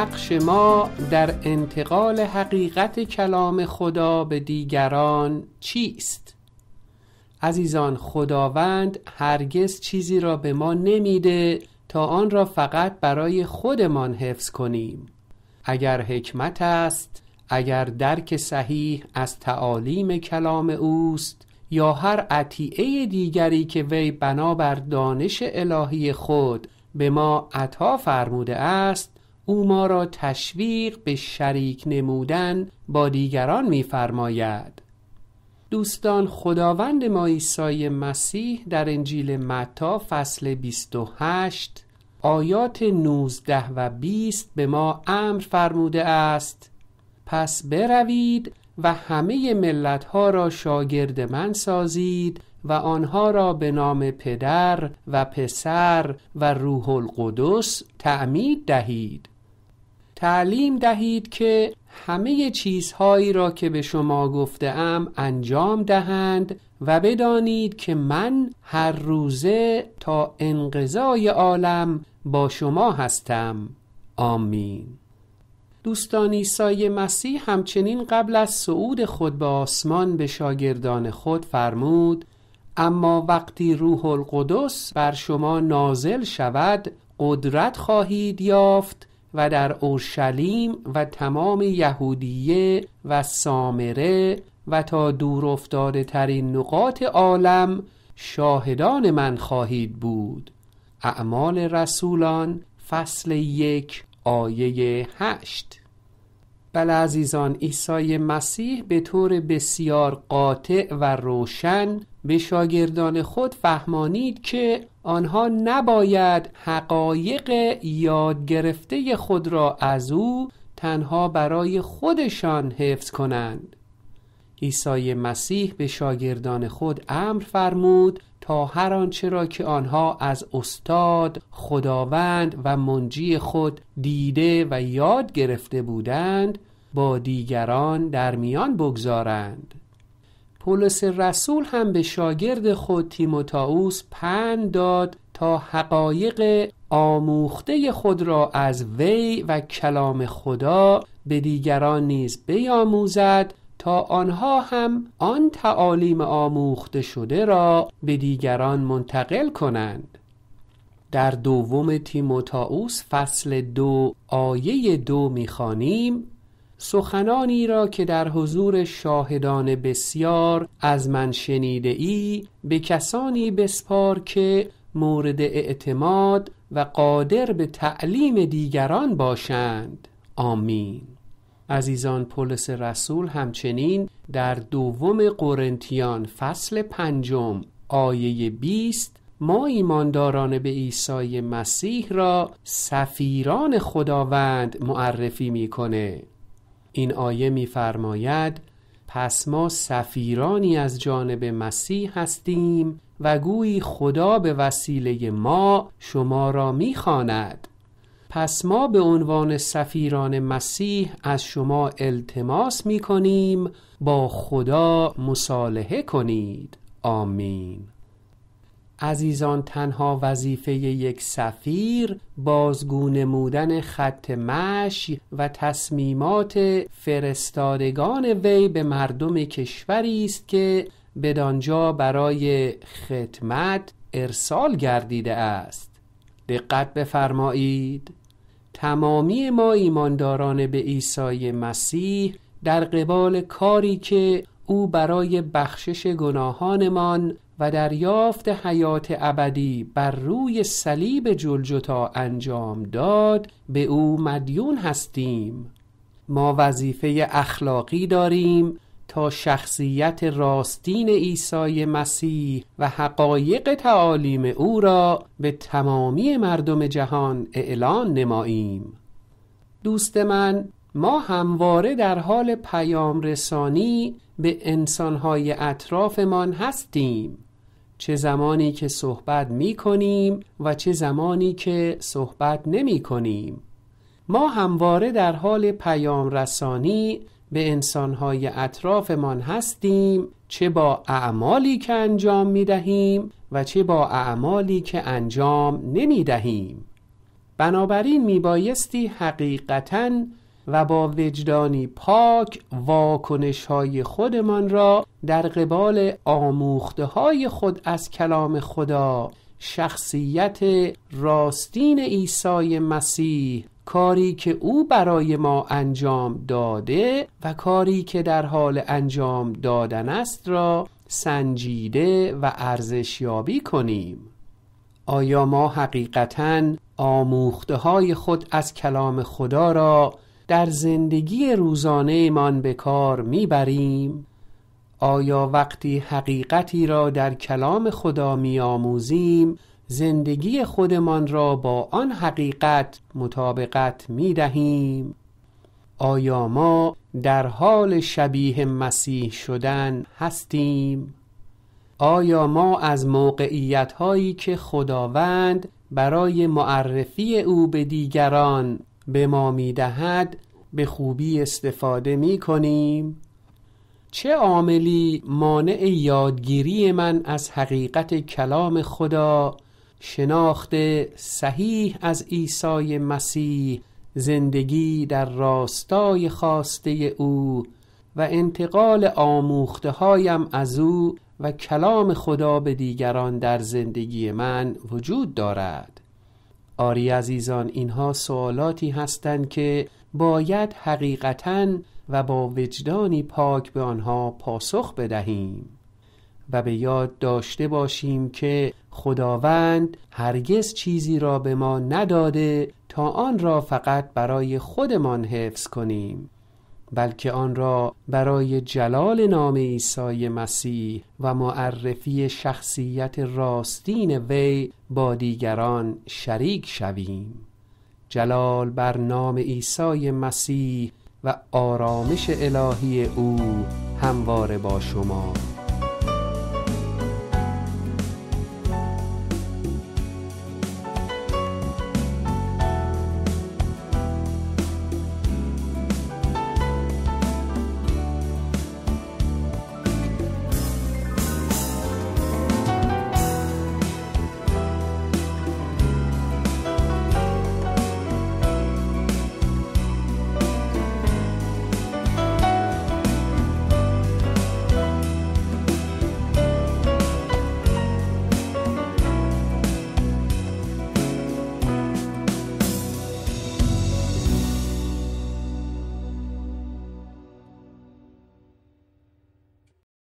نقش ما در انتقال حقیقت کلام خدا به دیگران چیست؟ عزیزان خداوند هرگز چیزی را به ما نمیده تا آن را فقط برای خودمان حفظ کنیم اگر حکمت است اگر درک صحیح از تعالیم کلام اوست یا هر عطیعه دیگری که وی بنابر دانش الهی خود به ما عطا فرموده است او ما را تشویق به شریک نمودن با دیگران می‌فرماید دوستان خداوند ما عیسی مسیح در انجیل متا فصل 28 آیات 19 و 20 به ما امر فرموده است پس بروید و همه ملت ها را شاگرد من سازید و آنها را به نام پدر و پسر و روح القدس تعمید دهید تعلیم دهید که همه چیزهایی را که به شما گفته ام انجام دهند و بدانید که من هر روزه تا انقضای عالم با شما هستم آمین دوستان عیسی مسیح همچنین قبل از صعود خود به آسمان به شاگردان خود فرمود اما وقتی روح القدس بر شما نازل شود قدرت خواهید یافت و در اورشلیم و تمام یهودیه و سامره و تا دور افتاده ترین نقاط عالم شاهدان من خواهید بود اعمال رسولان فصل یک آیه هشت بله عزیزان عیسی مسیح به طور بسیار قاطع و روشن به شاگردان خود فهمانید که آنها نباید حقایق یاد گرفته خود را از او تنها برای خودشان حفظ کنند عیسی مسیح به شاگردان خود امر فرمود تا هر آنچه را که آنها از استاد، خداوند و منجی خود دیده و یاد گرفته بودند با دیگران در میان بگذارند پولس رسول هم به شاگرد خود تیموتائوس پند داد تا حقایق آموخته خود را از وی و کلام خدا به دیگران نیز بیاموزد تا آنها هم آن تعالیم آموخته شده را به دیگران منتقل کنند در دوم تیموتائوس فصل دو آیه دو میخوانیم سخنانی را که در حضور شاهدان بسیار از من شنیده ای به کسانی بسپار که مورد اعتماد و قادر به تعلیم دیگران باشند آمین عزیزان پولس رسول همچنین در دوم قرنتیان فصل پنجم آیه 20 ما ایمانداران به عیسی مسیح را سفیران خداوند معرفی میکنه این آیه میفرماید پس ما سفیرانی از جانب مسیح هستیم و گویی خدا به وسیله ما شما را میخواند پس ما به عنوان سفیران مسیح از شما التماس می با خدا مصالحه کنید آمین عزیزان تنها وظیفه یک سفیر بازگو نمودن خط مشی و تصمیمات فرستادگان وی به مردم کشوری است که بدانجا برای خدمت ارسال گردیده است دقت بفرمایید تمامی ما ایمانداران به عیسی مسیح در قبال کاری که او برای بخشش گناهانمان و دریافت حیات ابدی بر روی صلیب جلجتا انجام داد به او مدیون هستیم ما وظیفه اخلاقی داریم تا شخصیت راستین عیسی مسیح و حقایق تعالیم او را به تمامی مردم جهان اعلان نماییم دوست من ما همواره در حال پیام رسانی به انسانهای اطرافمان هستیم چه زمانی که صحبت می کنیم و چه زمانی که صحبت نمی کنیم ما همواره در حال پیام رسانی به انسانهای اطرافمان هستیم چه با اعمالی که انجام می دهیم و چه با اعمالی که انجام نمی دهیم بنابراین می بایستی حقیقتاً و با وجدانی پاک واکنش های خودمان را در قبال آموخته های خود از کلام خدا شخصیت راستین عیسی مسیح کاری که او برای ما انجام داده و کاری که در حال انجام دادن است را سنجیده و ارزشیابی کنیم آیا ما حقیقتا آموخته های خود از کلام خدا را در زندگی روزانهمان به کار میبریم آیا وقتی حقیقتی را در کلام خدا آموزیم، زندگی خودمان را با آن حقیقت مطابقت می دهیم؟ آیا ما در حال شبیه مسیح شدن هستیم؟ آیا ما از موقعیت هایی که خداوند برای معرفی او به دیگران به ما می دهد به خوبی استفاده می کنیم چه عاملی مانع یادگیری من از حقیقت کلام خدا شناخت صحیح از عیسی مسیح زندگی در راستای خواسته او و انتقال آموخته هایم از او و کلام خدا به دیگران در زندگی من وجود دارد آری عزیزان اینها سوالاتی هستند که باید حقیقتا و با وجدانی پاک به آنها پاسخ بدهیم و به یاد داشته باشیم که خداوند هرگز چیزی را به ما نداده تا آن را فقط برای خودمان حفظ کنیم بلکه آن را برای جلال نام عیسی مسیح و معرفی شخصیت راستین وی با دیگران شریک شویم جلال بر نام عیسی مسیح و آرامش الهی او همواره با شما